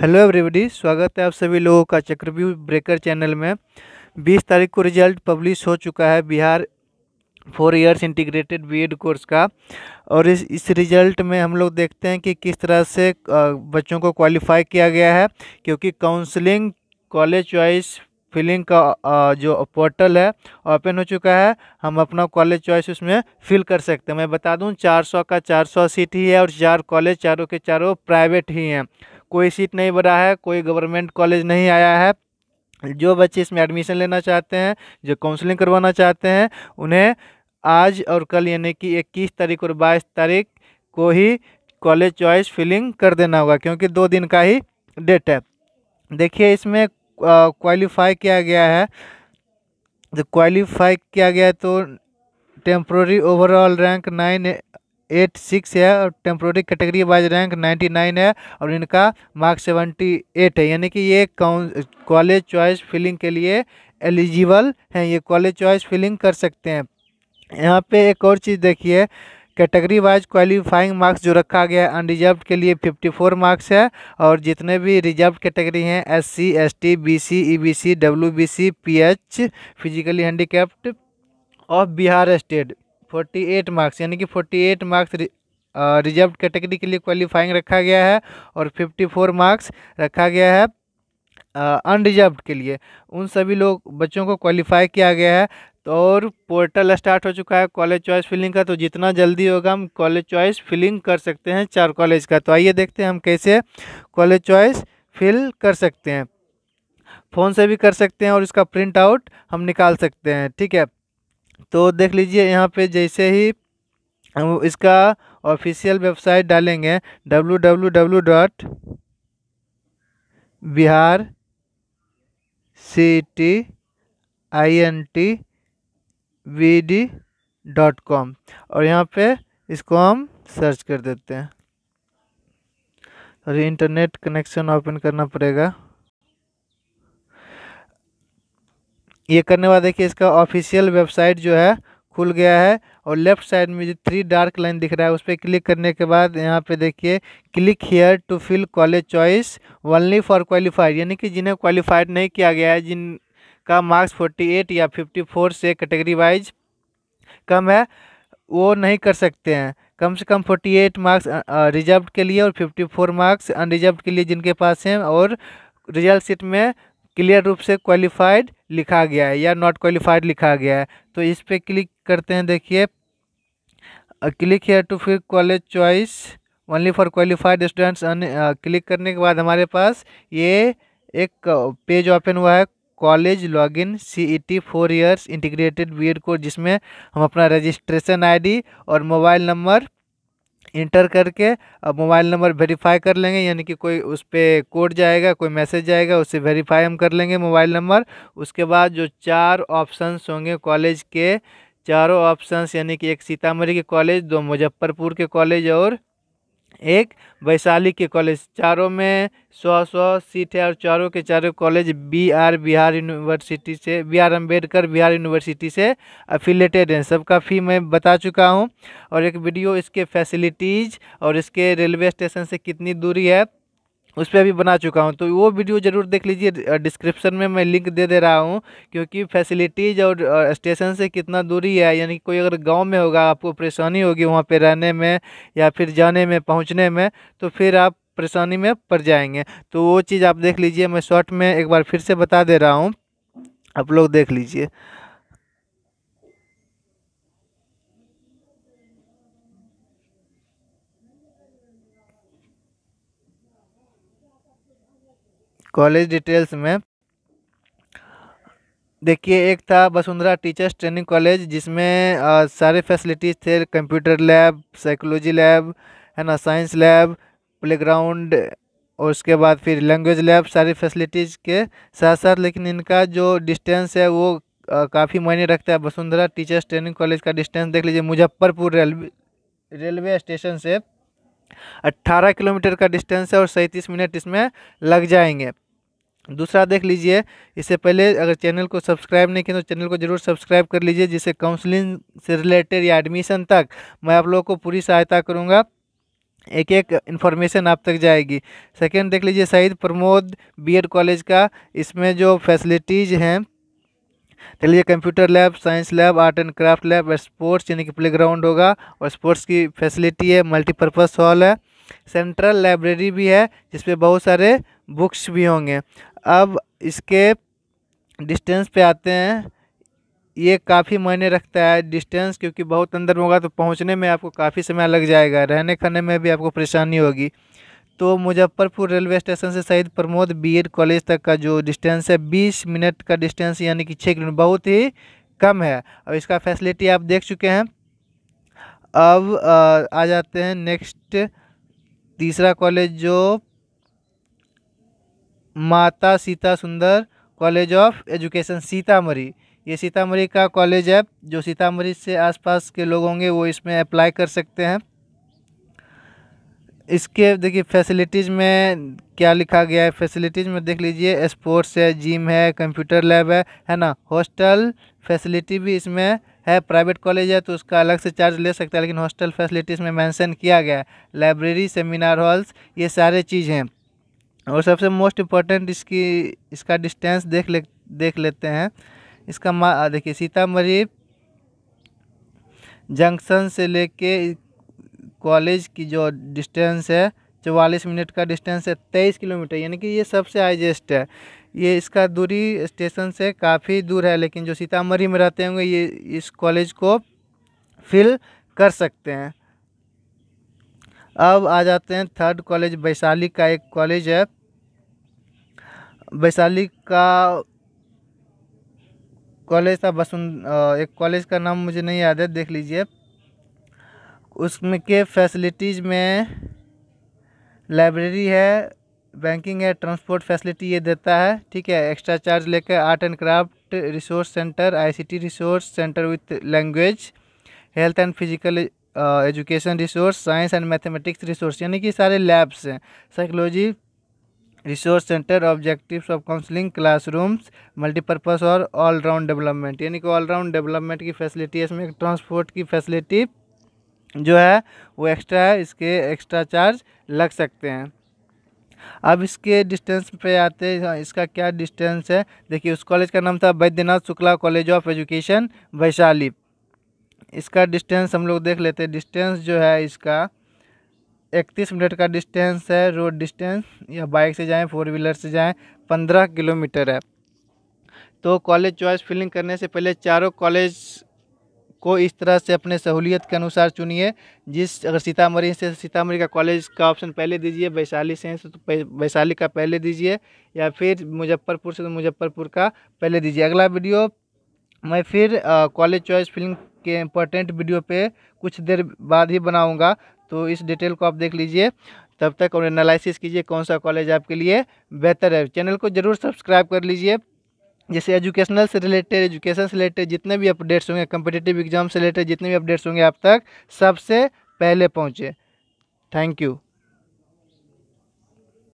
hello everybody स्वागत है आप सभी लोगों का चक्रव्यू ब्रेकर चैनल में 20 तारीख को रिजल्ट पब्लिश हो चुका है Bihar four years integrated B Ed course का और इस इस रिजल्ट में हम लोग देखते हैं कि किस तरह से बच्चों को क्वालिफाई किया गया है क्योंकि काउंसलिंग कॉलेज चॉइस फिलिंग का जो पोर्टल है ओपन हो चुका है हम अपना कॉलेज चॉइस उसमें फिल कर सकते हैं मैं बता दूं 400 का 400 सीट ही है और चार कॉलेज चारों के चारों प्राइवेट ही हैं कोई सीट नहीं भरा है कोई गवर्नमेंट कॉलेज नहीं आया है जो बच्चे इसमें एडमिशन लेना चाहते हैं जो काउंसलिंग करवाना चाहते हैं उन्हें आज और कल यानी कि इक्कीस तारीख और बाईस तारीख को ही कॉलेज चॉइस फिलिंग कर देना होगा क्योंकि दो दिन का ही डेट है देखिए इसमें क्वालिफाई किया गया है क्वालिफाई किया गया तो temporary overall rank nine eight six है और temporary category wise rank ninety nine है और इनका मार्क्स सेवेंटी एट है यानी कि ये कॉलेज चॉइस फिलिंग के लिए एलिजिबल हैं ये कॉलेज चॉइस फिलिंग कर सकते हैं यहाँ पे एक और चीज़ देखिए कैटेगरी वाइज क्वालिफाइंग मार्क्स जो रखा गया है अनरिजर्व के लिए फिफ्टी फोर मार्क्स है और जितने भी रिजर्व कैटेगरी हैं S C S T B C E B C W B C P H physically handicapped of Bihar state forty eight marks यानी कि forty eight marks reserve category के लिए qualifying रखा गया है और फिफ्टी फोर मार्क्स रखा गया है अनरिजर्व के लिए उन सभी लोग बच्चों को क्वालिफाई किया गया है तो और पोर्टल स्टार्ट हो चुका है कॉलेज चॉइस फिलिंग का तो जितना जल्दी होगा हम कॉलेज चॉइस फिलिंग कर सकते हैं चार कॉलेज का तो आइए देखते हैं हम कैसे कॉलेज चॉइस फिल कर सकते हैं फ़ोन से भी कर सकते हैं और इसका प्रिंट आउट हम निकाल सकते हैं ठीक है तो देख लीजिए यहाँ पे जैसे ही हम इसका ऑफिशियल वेबसाइट डालेंगे W W W dot Bihar C T I N T V D dot com और यहाँ पे इसको हम सर्च कर देते हैं और इंटरनेट कनेक्शन ओपन करना पड़ेगा ये करने वाला बाद देखिए इसका ऑफिशियल वेबसाइट जो है खुल गया है और लेफ्ट साइड में जो थ्री डार्क लाइन दिख रहा है उस पर क्लिक करने के बाद यहाँ पे देखिए click here to fill college choice only for qualified यानी कि जिन्हें क्वालिफाइड नहीं किया गया है जिनका मार्क्स फोर्टी एट या फिफ्टी फोर से कैटेगरी वाइज कम है वो नहीं कर सकते हैं कम से कम 48 मार्क्स रिजर्व के लिए और फोर मार्क्स अनरिजर्व के लिए जिनके पास हैं और रिजल्ट सीट में क्लियर रूप से क्वालिफाइड लिखा गया है या नॉट क्वालिफाइड लिखा गया है तो इस पर क्लिक करते हैं देखिए click here to fill college choice only for qualified students click करने के बाद हमारे पास ये एक पेज ओपन हुआ है college login C E T four years integrated B Ed course जिसमें हम अपना रजिस्ट्रेशन आईडी और मोबाइल नंबर इंटर करके मोबाइल नंबर वेरीफाई कर लेंगे यानी कि कोई उस पर कोड जाएगा कोई मैसेज जाएगा उससे वेरीफाई हम कर लेंगे मोबाइल नंबर उसके बाद जो चार ऑप्शंस होंगे कॉलेज के चारों ऑप्शंस यानी कि एक सीतामढ़ी के कॉलेज दो मुजफ्फरपुर के कॉलेज और एक वैशाली के कॉलेज चारों में सौ सौ सीट है और चारों के चारों college B R Bihar university से B R Ambedkar Bihar university से अफिलेटेड हैं सबका फी मैं बता चुका हूं और एक वीडियो इसके फैसिलिटीज़ और इसके रेलवे स्टेशन से कितनी दूरी है उस पर भी बना चुका हूँ तो वो वीडियो ज़रूर देख लीजिए डिस्क्रिप्शन में मैं लिंक दे दे रहा हूँ क्योंकि फैसिलिटीज़ और स्टेशन से कितना दूरी है यानी कोई अगर गांव में होगा आपको परेशानी होगी वहाँ पे रहने में या फिर जाने में पहुँचने में तो फिर आप परेशानी में पड़ जाएंगे तो वो चीज़ आप देख लीजिए मैं शॉर्ट में एक बार फिर से बता दे रहा हूँ आप लोग देख लीजिए कॉलेज डिटेल्स में देखिए एक था वसुंधरा टीचर्स ट्रेनिंग कॉलेज जिसमें सारे फैसिलिटीज़ थे कंप्यूटर लैब साइकोलॉजी लैब है ना साइंस लैब प्लेग्राउंड और उसके बाद फिर लैंग्वेज लैब सारी फैसिलिटीज़ के साथ साथ लेकिन इनका जो डिस्टेंस है वो काफ़ी मायने रखता है वसुंधरा टीचर्स ट्रेनिंग कॉलेज का डिस्टेंस देख लीजिए मुजफ्फरपुर रेलवे रेलवे स्टेशन से अट्ठारह किलोमीटर का डिस्टेंस है और सैंतीस मिनट इसमें लग जाएंगे दूसरा देख लीजिए इससे पहले अगर चैनल को सब्सक्राइब नहीं किया तो चैनल को जरूर सब्सक्राइब कर लीजिए जिससे काउंसलिंग से रिलेटेड या एडमिशन तक मैं आप लोगों को पूरी सहायता करूँगा एक एक इन्फॉर्मेशन आप तक जाएगी सेकंड देख लीजिए शहीद प्रमोद बीएड कॉलेज का इसमें जो फैसिलिटीज़ हैं देख लीजिए computer lab science lab art and craft lab sports यानी कि प्लेग्राउंड होगा और स्पोर्ट्स की फैसिलिटी है मल्टीपर्पज़ हॉल है सेंट्रल लाइब्रेरी भी है जिसपे बहुत सारे बुक्स भी होंगे अब इसके डिस्टेंस पे आते हैं ये काफ़ी मायने रखता है डिस्टेंस क्योंकि बहुत अंदर होगा तो पहुंचने में आपको काफ़ी समय लग जाएगा रहने खाने में भी आपको परेशानी होगी तो मुजफ्फरपुर रेलवे स्टेशन से शहीद प्रमोद एड कॉलेज तक का जो डिस्टेंस है बीस मिनट का डिस्टेंस यानी कि छः किलोमीटर बहुत ही कम है अब इसका फैसिलिटी आप देख चुके हैं अब आ, आ जाते हैं नेक्स्ट तीसरा कॉलेज जो माता सीता सुंदर कॉलेज ऑफ एजुकेशन सीतामढ़ी ये सीतामढ़ी का कॉलेज है जो सीतामढ़ी से आसपास के लोग होंगे वो इसमें अप्लाई कर सकते हैं इसके देखिए फैसिलिटीज़ में क्या लिखा गया है फैसिलिटीज़ में देख लीजिए स्पोर्ट्स है जिम है कंप्यूटर लैब है है ना हॉस्टल फैसिलिटी भी इसमें है प्राइवेट कॉलेज है तो उसका अलग से चार्ज ले सकता है लेकिन हॉस्टल फैसिलिटीज़ में मेंशन किया गया है लाइब्रेरी सेमिनार हॉल्स ये सारे चीज़ हैं और सबसे मोस्ट इम्पोर्टेंट इसकी इसका डिस्टेंस देख ले देख लेते हैं इसका मा देखिए सीतामढ़ी जंक्शन से लेके कॉलेज की जो डिस्टेंस है चवालीस मिनट का डिस्टेंस है तेईस किलोमीटर यानी कि ये सबसे हाईजेस्ट है ये इसका दूरी स्टेशन से काफ़ी दूर है लेकिन जो सीतामढ़ी में रहते होंगे ये इस कॉलेज को फिल कर सकते हैं अब आ जाते हैं थर्ड कॉलेज वैशाली का एक कॉलेज है वैशाली का कॉलेज था वसुन एक कॉलेज का नाम मुझे नहीं याद है देख लीजिए उसमें के फैसिलिटीज़ में लाइब्रेरी है बैंकिंग है ट्रांसपोर्ट फैसिलिटी ये देता है ठीक है एक्स्ट्रा चार्ज लेकर art and craft resource centre ICT resource centre with language health and physical education resource science and mathematics resource यानी कि सारे लैब्स हैं psychology resource centre objectives of counselling classrooms multipurpose और ऑल राउंड डेवलपमेंट यानी कि all round development की facility है इसमें ट्रांसपोर्ट की फैसिलिटी जो है वो एक्स्ट्रा है इसके एक्स्ट्रा चार्ज लग सकते हैं अब इसके डिस्टेंस पे आते हैं इसका क्या डिस्टेंस है देखिए उस कॉलेज का नाम था Baidyanath Shukla college of education Vaishali इसका डिस्टेंस हम लोग देख लेते हैं डिस्टेंस जो है इसका इकतीस मिनट का डिस्टेंस है रोड डिस्टेंस या बाइक से जाएं फोर व्हीलर से जाएं पंद्रह किलोमीटर है तो कॉलेज चॉइस फिलिंग करने से पहले चारों कॉलेज को इस तरह से अपने सहूलियत के अनुसार चुनिए जिस अगर सीतामढ़ी से सीतामढ़ी का कॉलेज का ऑप्शन पहले दीजिए वैशाली से तो वैशाली का पहले दीजिए या फिर मुजफ्फरपुर से तो मुजफ्फरपुर का पहले दीजिए अगला वीडियो मैं फिर कॉलेज चॉइस फिलिंग के इम्पोर्टेंट वीडियो पे कुछ देर बाद ही बनाऊंगा तो इस डिटेल को आप देख लीजिए तब तक और एनालिसिस कीजिए कौन सा कॉलेज आपके लिए बेहतर है चैनल को ज़रूर सब्सक्राइब कर लीजिए जैसे एजुकेशनल से रिलेटेड एजुकेशन से रिलेटेड जितने भी अपडेट्स होंगे कम्पिटेटिव एग्जाम से रिलेटेड जितने भी अपडेट्स होंगे आप तक सबसे पहले पहुँचे थैंक यू